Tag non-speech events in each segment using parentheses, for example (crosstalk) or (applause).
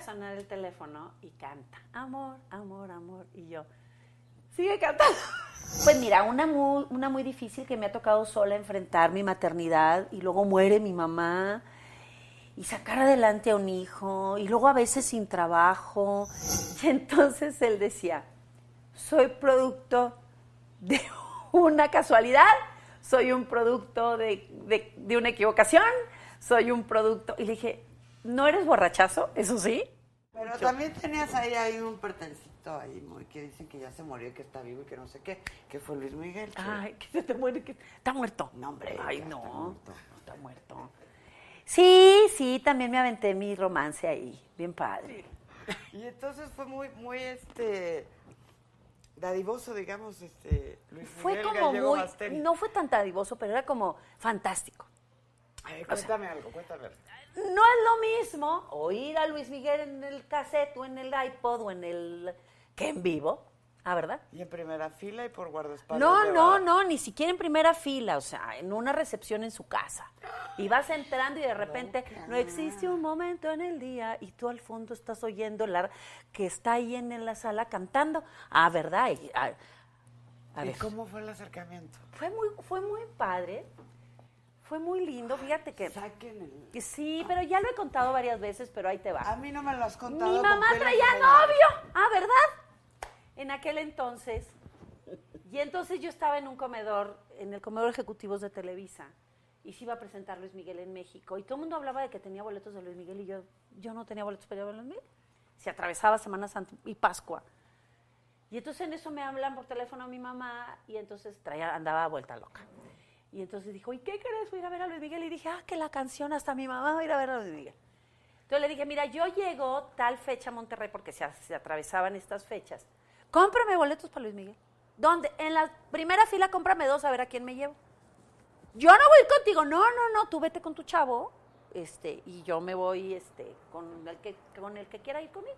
sonar el teléfono y canta, amor, amor, amor. Y yo, sigue cantando. (laughs) Pues mira, una muy, muy difícil que me ha tocado sola enfrentar mi maternidad y luego muere mi mamá y sacar adelante a un hijo y luego a veces sin trabajo. Y (laughs) entonces él decía, soy producto de (laughs) una casualidad, soy un producto de, de una equivocación, soy un producto. Y le dije, no eres borrachazo, eso sí. Pero también tenías ahí, un pertencito ahí que dicen que ya se murió y que está vivo y que no sé qué, que fue Luis Miguel. Ay, que se te muere, que está muerto. No, hombre. Ay, no. Está muerto. Sí, sí, también me aventé mi romance ahí, bien padre. (laughs) Y entonces fue muy, muy este dadivoso, digamos, este Luis Fue como muy, no fue tan dadivoso, pero era como fantástico. cuéntame algo, cuéntame. No es lo mismo oír a Luis Miguel en el cassette o en el iPod o en el que en vivo, ¿ah, verdad? Y en primera fila y por guardaespaldas. No, no, no, ni siquiera en primera fila, o sea, en una recepción en su casa. Y vas entrando y de repente no existe un momento en el día y tú al fondo estás oyendo la que está ahí en la sala cantando. Ah, ¿verdad? Y, ah, cómo fue el acercamiento? Fue muy, fue muy padre. Fue muy lindo, fíjate que. Sí, pero ya lo he contado varias veces, pero ahí te va. A mí no me lo has contado. Mi mamá traía novio. Ah, ¿verdad? En aquel entonces. Y entonces yo estaba en un comedor, en el comedor ejecutivos de Televisa, y se iba a presentar Luis Miguel en México. Y todo el mundo hablaba de que tenía boletos de Luis Miguel, y yo, yo no tenía boletos para Luis Miguel. Se atravesaba Semana Santa y Pascua. Y entonces en eso me hablan por teléfono a mi mamá, y entonces traía, andaba vuelta loca. Y entonces dijo, ¿y qué querés? Voy a ir a ver a Luis Miguel. Y dije, ah, que la canción, hasta mi mamá va a ir a ver a Luis Miguel. Entonces le dije, mira, yo llego tal fecha a Monterrey porque se, atravesaban estas fechas. Cómprame boletos para Luis Miguel. ¿Dónde? En la primera fila cómprame dos a ver a quién me llevo. Yo no voy contigo. No, no, no, tú vete con tu chavo este, y yo me voy este, con, el que, con el que quiera ir conmigo.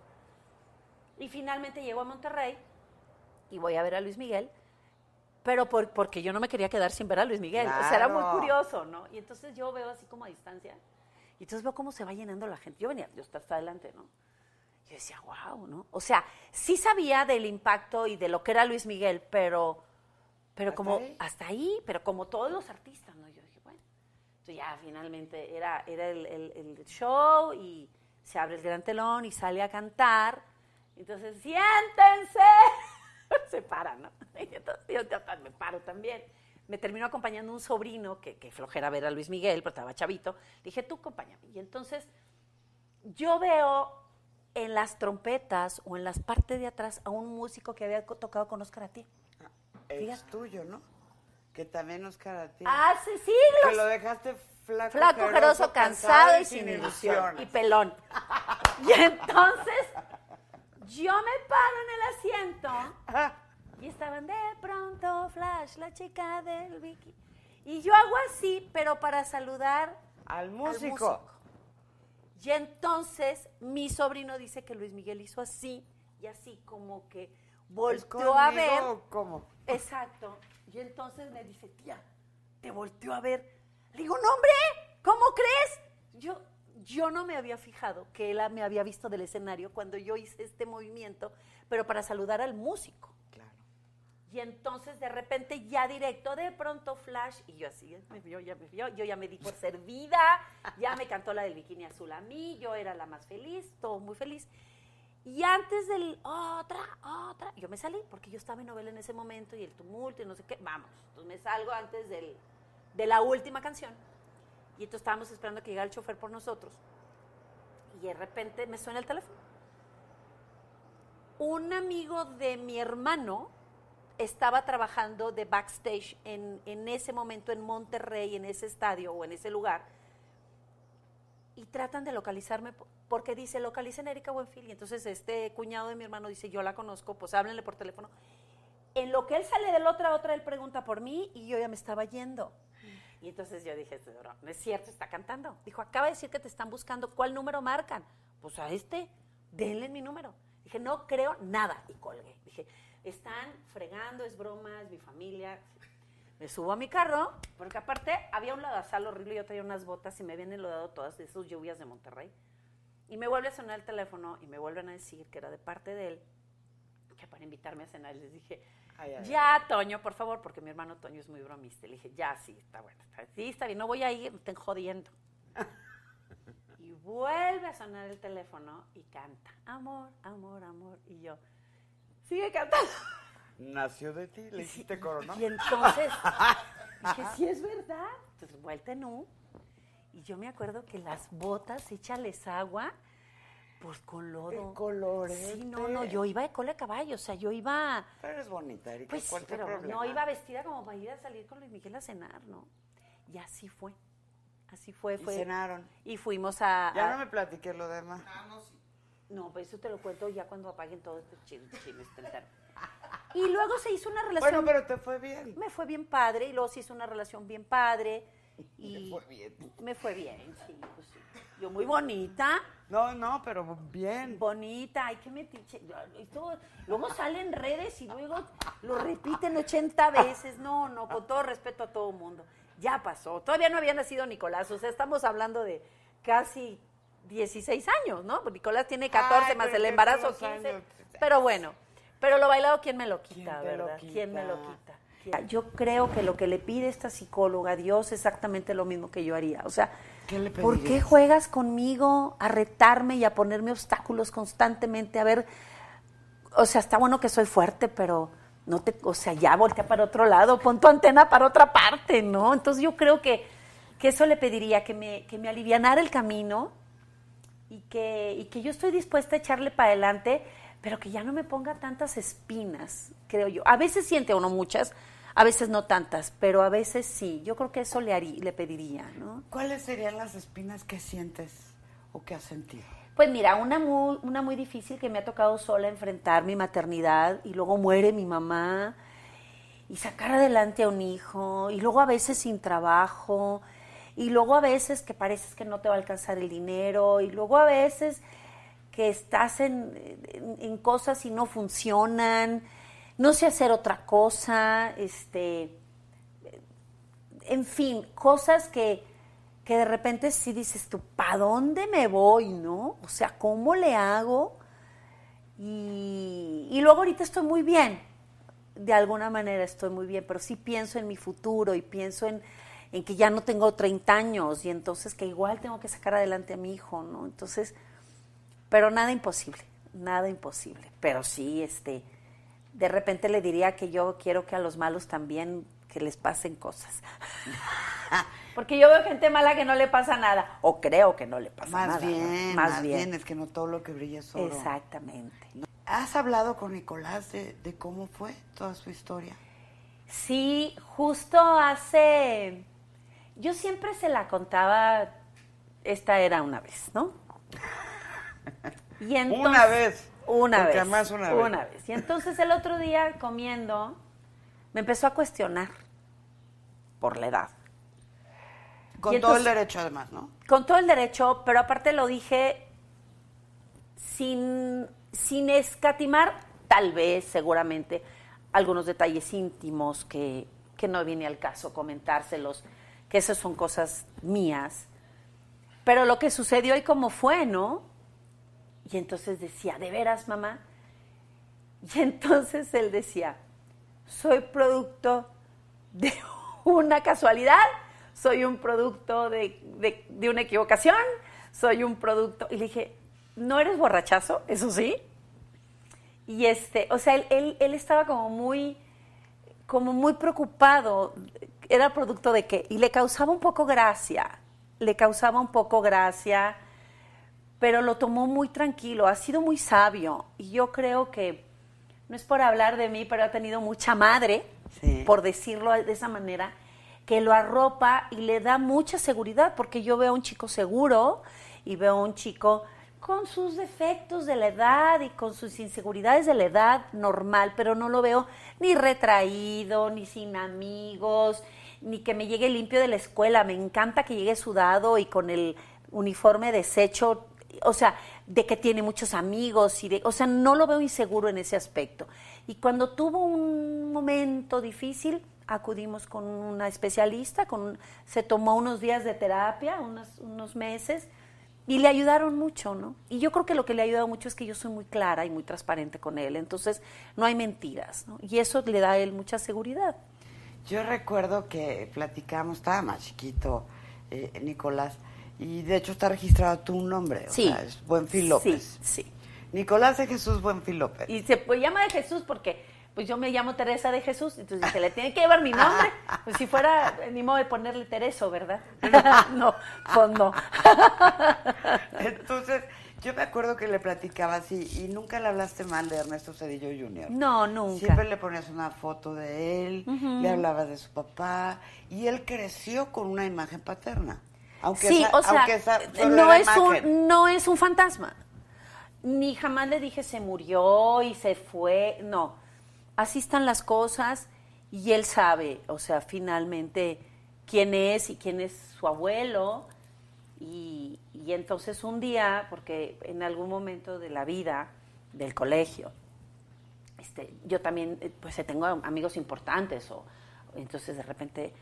Y finalmente llego a Monterrey y voy a ver a Luis Miguel pero porque yo no me quería quedar sin ver a Luis Miguel. O sea, era muy curioso, ¿no? Y entonces yo veo así como a distancia, y entonces veo cómo se va llenando la gente. Yo venía, yo estaba hasta adelante, ¿no? Yo decía, wow, ¿no? O sea, sí sabía del impacto y de lo que era Luis Miguel, pero, pero como hasta ahí, pero como todos los artistas, ¿no? Yo dije, bueno, entonces ya finalmente era, era el, el, el show y se abre el gran telón y sale a cantar. Entonces, siéntense. (laughs) se para, ¿no? (laughs) Y entonces yo me paro también. Me terminó acompañando un sobrino que, flojera ver a Luis Miguel, pero estaba chavito. Dije, tú acompáñame. Y entonces yo veo en las trompetas o en las partes de atrás a un músico que había tocado con Oscar a ti. Ah, es tuyo, ¿no? Que también Oscar a ti. Hace ah, siglos. Que lo dejaste flaco, flaco cansado, y sin ilusión. Y pelón. (laughs) Y entonces yo me paro en el asiento y estaban de pronto Flash, la chica del Vicky. Y yo hago así, pero para saludar al músico. Y entonces mi sobrino dice que Luis Miguel hizo así y así, como que volteó a ver. ¿Cómo? Exacto. Y entonces me dice, tía, te volteó a ver. Le digo, no, hombre, ¿cómo crees? Yo, yo no me había fijado que él me había visto del escenario cuando yo hice este movimiento, pero para saludar al músico. Claro. Y entonces de repente ya directo, de pronto flash, y yo así, me vio, ya me vio, yo ya me di por (laughs) servida, ya me cantó la del bikini azul a mí, yo era la más feliz, todo muy feliz. Y antes del otra, otra, yo me salí porque yo estaba en novela en ese momento y el tumulto y no sé qué, vamos, entonces me salgo antes de la última canción y entonces estábamos esperando que llegara el chofer por nosotros. Y de repente me suena el teléfono. Un amigo de mi hermano estaba trabajando de backstage en, ese momento en Monterrey, en ese estadio o en ese lugar. Y tratan de localizarme porque dice, localicen a Erika Buenfil. Y entonces este cuñado de mi hermano dice, yo la conozco, pues háblenle por teléfono. En lo que él sale del otra a otra, él pregunta por mí y yo ya me estaba yendo. Y entonces yo dije, no es cierto, está cantando. Dijo, acaba de decir que te están buscando, ¿cuál número marcan? Pues a este, denle mi número. Dije, no creo nada. Y colgué. Dije, están fregando, es broma, es mi familia. Me subo a mi carro, porque aparte había un ladazal horrible, yo traía unas botas y me vienen lodado todas de esas lluvias de Monterrey. Y me vuelve a sonar el teléfono y me vuelven a decir que era de parte de él que para invitarme a cenar les dije, ya, Toño, por favor, porque mi hermano Toño es muy bromista. Le dije, ya, sí, está bueno, sí, está bien, no voy a ir, me estén jodiendo. (laughs) y vuelve a sonar el teléfono y canta, amor, amor, amor. Y yo, sigue cantando. Nació de ti, le hiciste corona. Y entonces, (laughs) dije, sí es verdad. Entonces, vuelta no, Y yo me acuerdo que las botas, échales agua pues con lodo. El oh. colores. Sí, no, no, yo iba de cola de caballo, o sea, yo iba. Pero eres bonita, Erika. Pues, pero no iba vestida como para ir a salir con Luis Miguel a cenar, ¿no? Y así fue. Así fue, fue. Y cenaron. Y fuimos a. Ya no me platiqué lo demás. Ah, no, sí. No, pues eso te lo cuento ya cuando apaguen todos estos chines este Y luego se hizo una relación. Bueno, pero te fue bien. Me fue bien padre, y luego se hizo una relación bien padre (laughs) Y me fue bien. Pues sí, Yo muy bonita. No, no, pero bien. Bonita, hay que metiche. luego salen redes y luego lo repiten 80 veces. No, no, con todo respeto a todo el mundo. Ya pasó. Todavía no había nacido Nicolás. O sea, estamos hablando de casi 16 años, ¿no? Pues Nicolás tiene 14 más el embarazo 15. Pero bueno, pero lo bailado, ¿quién me lo quita, verdad? Lo quita? ¿Quién me lo quita? Yo creo que lo que le pide esta psicóloga a Dios es exactamente lo mismo que yo haría. O sea, ¿por qué juegas conmigo a retarme y a ponerme obstáculos constantemente? A ver, o sea, está bueno que soy fuerte, pero no te, o sea, ya voltea para otro lado, pon tu antena para otra parte, ¿no? Entonces yo creo que, eso le pediría, que me, que alivianara el camino y que, y que yo estoy dispuesta a echarle para adelante, pero que ya no me ponga tantas espinas, creo yo. A veces siente uno muchas, a veces no tantas, pero a veces sí. Yo creo que eso le, le pediría, ¿no? ¿Cuáles serían las espinas que sientes o que has sentido? Pues mira, una muy, una muy difícil que me ha tocado sola enfrentar mi maternidad y luego muere mi mamá y sacar adelante a un hijo y luego a veces sin trabajo y luego a veces que pareces que no te va a alcanzar el dinero y luego a veces que estás en cosas y no funcionan no sé hacer otra cosa, este, en fin, cosas que, de repente sí dices tú, ¿para dónde me voy, no? O sea, ¿cómo le hago? Y, luego ahorita estoy muy bien, de alguna manera estoy muy bien, pero sí pienso en mi futuro y pienso en, en que ya no tengo 30 años y entonces que igual tengo que sacar adelante a mi hijo, ¿no? Entonces, pero nada imposible, nada imposible, pero sí, este de repente le diría que yo quiero que a los malos también que les pasen cosas. (laughs) Porque yo veo gente mala que no le pasa nada, o creo que no le pasa más Bien, Más, bien, es que no todo lo que brilla es oro. Exactamente. ¿Has hablado con Nicolás de, cómo fue toda su historia? Sí, justo hace... Yo siempre se la contaba, esta era una vez, ¿no? (laughs) una vez. Una vez. una, vez. Y entonces el otro día comiendo, me empezó a cuestionar por la edad. Con todo el derecho además, ¿no? Con todo el derecho, pero aparte lo dije sin, sin escatimar, tal vez, seguramente, algunos detalles íntimos que, que no viene al caso comentárselos, que esas son cosas mías. Pero lo que sucedió y cómo fue, ¿no? Y entonces decía, ¿de veras, mamá? Y entonces él decía, soy producto de una casualidad, soy un producto de, una equivocación, soy un producto. Y le dije, ¿no eres borrachazo? Eso sí. Y este, o sea, él, él, él estaba como muy, como muy preocupado, era producto de qué, y le causaba un poco gracia, le causaba un poco gracia pero lo tomó muy tranquilo, ha sido muy sabio y yo creo que, no es por hablar de mí, pero ha tenido mucha madre, por decirlo de esa manera, que lo arropa y le da mucha seguridad, porque yo veo a un chico seguro y veo a un chico con sus defectos de la edad y con sus inseguridades de la edad normal, pero no lo veo ni retraído, ni sin amigos, ni que me llegue limpio de la escuela. Me encanta que llegue sudado y con el uniforme deshecho o sea, de que tiene muchos amigos y de, o sea, no lo veo inseguro en ese aspecto. Y cuando tuvo un momento difícil, acudimos con una especialista, con se tomó unos días de terapia, unos, meses, y le ayudaron mucho, ¿no? Y yo creo que lo que le ha ayudado mucho es que yo soy muy clara y muy transparente con él, entonces no hay mentiras, ¿no? Y eso le da a él mucha seguridad. Yo recuerdo que platicamos, estaba más chiquito, eh, Nicolás, y de hecho está registrado tu nombre, o sí. sea, es Buenfil López. Sí, sí. Nicolás de Jesús Buenfil López. Y se pues, llama de Jesús porque pues yo me llamo Teresa de Jesús, entonces se le tiene que llevar mi nombre. (laughs) Pues si fuera, ni modo de ponerle Tereso, ¿verdad? (laughs) no, pues no. (laughs) entonces, yo me acuerdo que le platicaba así y nunca le hablaste mal de Ernesto Cedillo Jr. No, nunca. Siempre le ponías una foto de él, le hablabas de su papá y él creció con una imagen paterna. Aunque o sea, no, es un, fantasma. Ni jamás le dije se murió y se fue. No, así están las cosas y él sabe, o sea, finalmente quién es y quién es su abuelo. Y, entonces un día, porque en algún momento de la vida del colegio, este, yo también, eh, pues tengo amigos importantes, o entonces de repente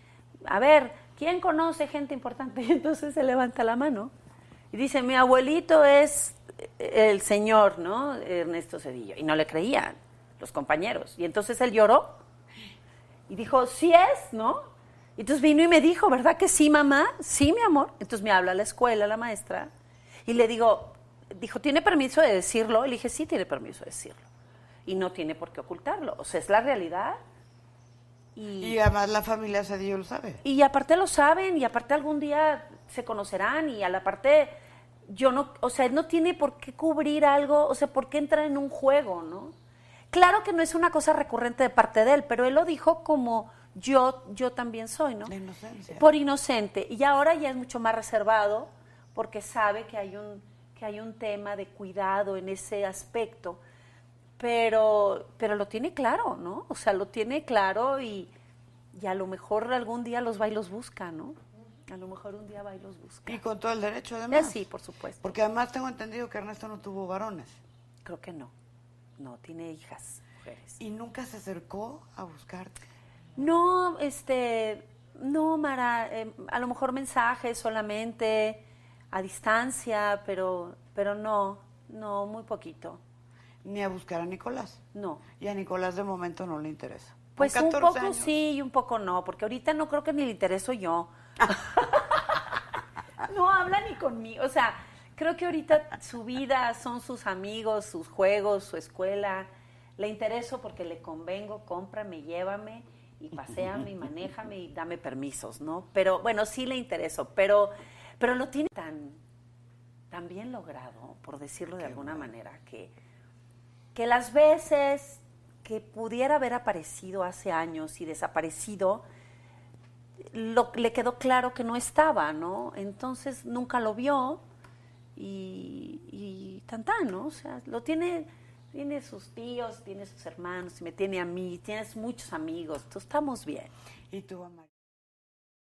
a ver, ¿quién conoce gente importante? (laughs) Y entonces se levanta la mano y dice, mi abuelito es eh, el señor, ¿no? Ernesto Cedillo. Y no le creían los compañeros. Y entonces él lloró y dijo, sí es, ¿no? Y entonces vino y me dijo, ¿verdad que sí, mamá? Sí, mi amor. Entonces me habla a la escuela, la maestra, y le digo, dijo, ¿tiene permiso de decirlo? Y le dije, sí, tiene permiso de decirlo. Y no tiene por qué ocultarlo. O sea, es la realidad. Y, además la familia Cedillo lo sabe. Y aparte lo saben, y aparte algún día se conocerán, y a la parte yo no, o sea, no tiene por qué cubrir algo, o sea, por qué entrar en un juego, ¿no? Claro que no es una cosa recurrente de parte de él, pero él lo dijo como yo, yo también soy, ¿no? Por inocente. Y ahora ya es mucho más reservado porque sabe que hay un, que hay un tema de cuidado en ese aspecto pero, pero lo tiene claro, ¿no? O sea, lo tiene claro y, a lo mejor algún día los va y los busca, ¿no? A lo mejor un día va y los busca. Y con todo el derecho, eh, además. Sí, por supuesto. Porque además tengo entendido que Ernesto no tuvo varones. Creo que no. No, tiene hijas, mujeres. ¿Y nunca se acercó a buscarte? No, este, no, Mara. Em, a lo mejor mensajes solamente, a distancia, pero, pero no, no, muy poquito ni a buscar a Nicolás. No. Y a Nicolás de momento no le interesa. Pues un poco sí y un poco no, porque ahorita no creo que ni le intereso yo. (laughs) no habla ni conmigo, o sea, creo que ahorita su vida son sus amigos, sus juegos, su escuela. Le intereso porque le convengo, cómprame, llévame y paséame y manéjame y dame permisos, ¿no? Pero bueno, sí le intereso, pero, pero lo tiene tan, tan bien logrado, por decirlo de alguna manera, que que las veces que pudiera haber aparecido hace años y desaparecido, lo, le quedó claro que no estaba, ¿no? Entonces nunca lo vio y, y tan ¿no? O sea, lo tiene, tiene sus tíos, tiene sus hermanos, me tiene a mí, tienes muchos amigos, entonces estamos bien. ¿Y tú,